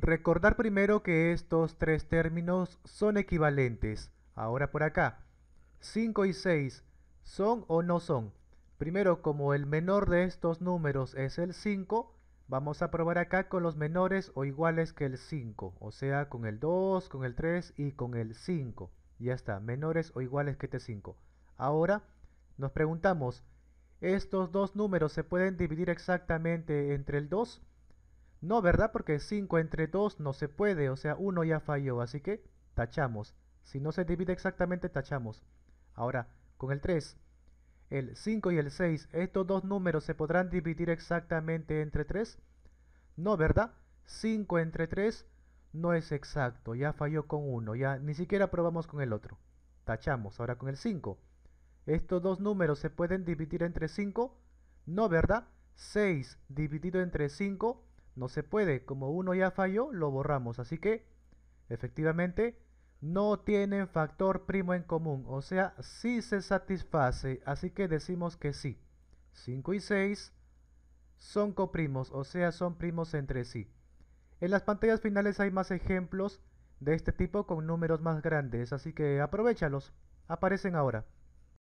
Recordar primero que estos tres términos son equivalentes. Ahora por acá. 5 y 6 son o no son. Primero, como el menor de estos números es el 5, vamos a probar acá con los menores o iguales que el 5. O sea, con el 2, con el 3 y con el 5. Ya está, menores o iguales que este 5. Ahora, nos preguntamos, ¿estos dos números se pueden dividir exactamente entre el 2? No, ¿verdad? Porque 5 entre 2 no se puede, o sea, 1 ya falló, así que tachamos. Si no se divide exactamente, tachamos. Ahora, con el 3, el 5 y el 6, ¿estos dos números se podrán dividir exactamente entre 3? No, ¿verdad? 5 entre 3 no es exacto, ya falló con 1, ya ni siquiera probamos con el otro. Tachamos, ahora con el 5. ¿Estos dos números se pueden dividir entre 5? No, ¿verdad? 6 dividido entre 5 no se puede, como uno ya falló, lo borramos. Así que, efectivamente, no tienen factor primo en común. O sea, sí se satisface. Así que decimos que sí. 5 y 6 son coprimos, o sea, son primos entre sí. En las pantallas finales hay más ejemplos de este tipo con números más grandes, así que aprovechalos. Aparecen ahora.